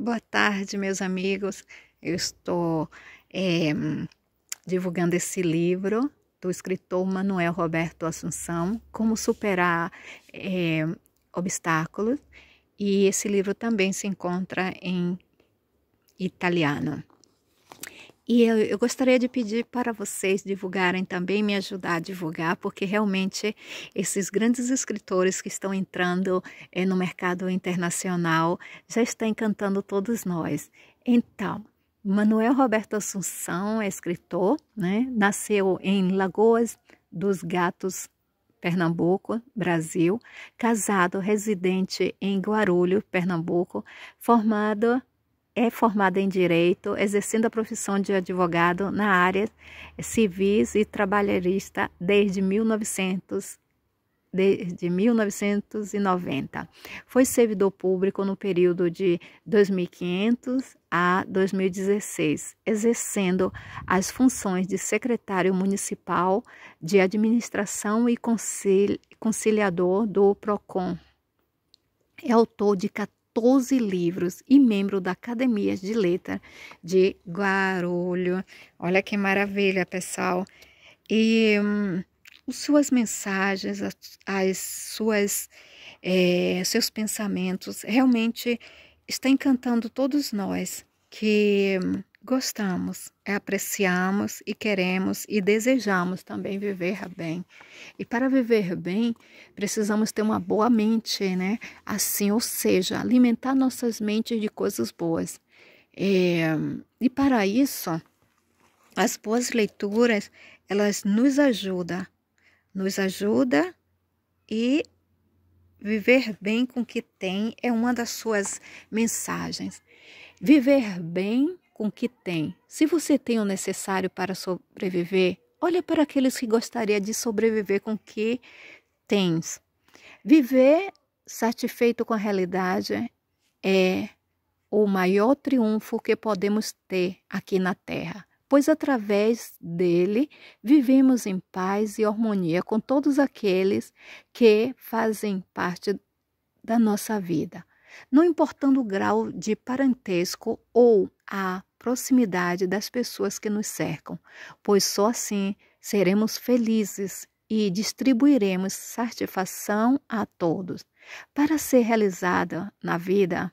Boa tarde, meus amigos. Eu estou é, divulgando esse livro do escritor Manuel Roberto Assunção, Como Superar é, Obstáculos. E esse livro também se encontra em italiano. E eu, eu, gostaria de pedir para vocês divulgarem também, me ajudar a divulgar, porque realmente esses grandes escritores que estão entrando eh, no mercado internacional já estão encantando todos nós. Então, Manuel Roberto Assunção é escritor, né? nasceu em Lagoas dos Gatos, Pernambuco, Brasil, casado, residente em Guarulhos, Pernambuco, formado é formada em Direito, exercendo a profissão de advogado na área civis e trabalhista desde 1900 desde 1990. Foi servidor público no período de 2500 a 2016, exercendo as funções de secretário municipal de administração e conciliador do PROCON. É autor de 14 12 livros e membro da Academia de Letra de Guarulhos. Olha que maravilha, pessoal. E hum, suas mensagens, as, as suas é, seus pensamentos realmente está encantando todos nós que hum, gostamos, é, apreciamos e queremos e desejamos também viver bem. E para viver bem, precisamos ter uma boa mente, né? Assim, ou seja, alimentar nossas mentes de coisas boas. É, e para isso, as boas leituras, elas nos ajudam, nos ajuda e viver bem com o que tem é uma das suas mensagens. Viver bem com o que tem. Se você tem o necessário para sobreviver, olha para aqueles que gostariam de sobreviver com o que tens. Viver satisfeito com a realidade é o maior triunfo que podemos ter aqui na Terra, pois através dele vivemos em paz e harmonia com todos aqueles que fazem parte da nossa vida não importando o grau de parentesco ou a proximidade das pessoas que nos cercam, pois só assim seremos felizes e distribuiremos satisfação a todos. Para ser realizada na vida,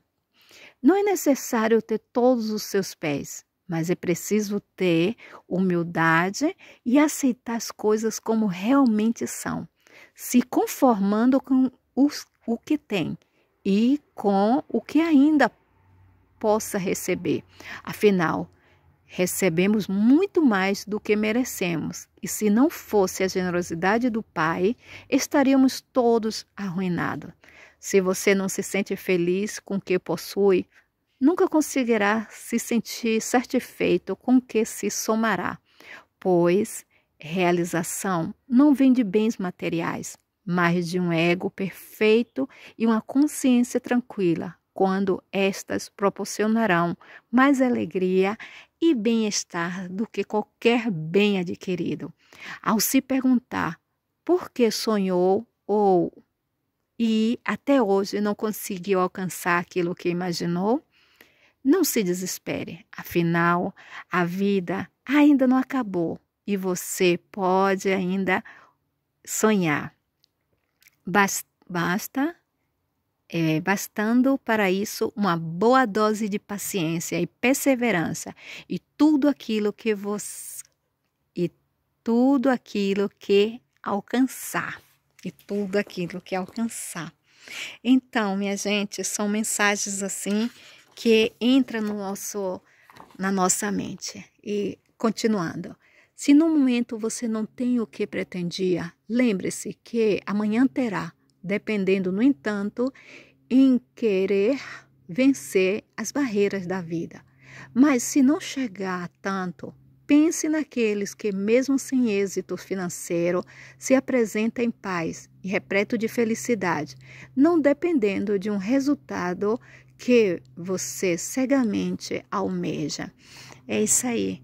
não é necessário ter todos os seus pés, mas é preciso ter humildade e aceitar as coisas como realmente são, se conformando com os, o que tem e com o que ainda possa receber. Afinal, recebemos muito mais do que merecemos, e se não fosse a generosidade do Pai, estaríamos todos arruinados. Se você não se sente feliz com o que possui, nunca conseguirá se sentir satisfeito com o que se somará, pois realização não vem de bens materiais, mas de um ego perfeito e uma consciência tranquila, quando estas proporcionarão mais alegria e bem-estar do que qualquer bem adquirido. Ao se perguntar por que sonhou ou e até hoje não conseguiu alcançar aquilo que imaginou, não se desespere, afinal, a vida ainda não acabou e você pode ainda sonhar. Basta, é, bastando para isso uma boa dose de paciência e perseverança e tudo aquilo que você e tudo aquilo que alcançar e tudo aquilo que alcançar. Então, minha gente, são mensagens assim que entram no nosso na nossa mente. E continuando, se no momento você não tem o que pretendia, lembre-se que amanhã terá, dependendo, no entanto, em querer vencer as barreiras da vida. Mas se não chegar a tanto, pense naqueles que, mesmo sem êxito financeiro, se apresentam em paz e repleto de felicidade, não dependendo de um resultado que você cegamente almeja. É isso aí.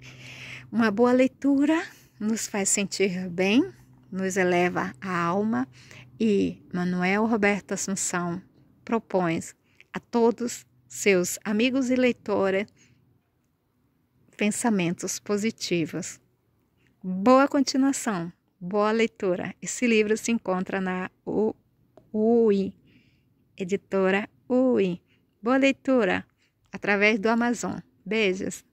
Uma boa leitura nos faz sentir bem, nos eleva a alma e Manuel Roberto Assunção propõe a todos seus amigos e leitores pensamentos positivos. Boa continuação, boa leitura. Esse livro se encontra na UI, editora UI. Boa leitura através do Amazon. Beijos.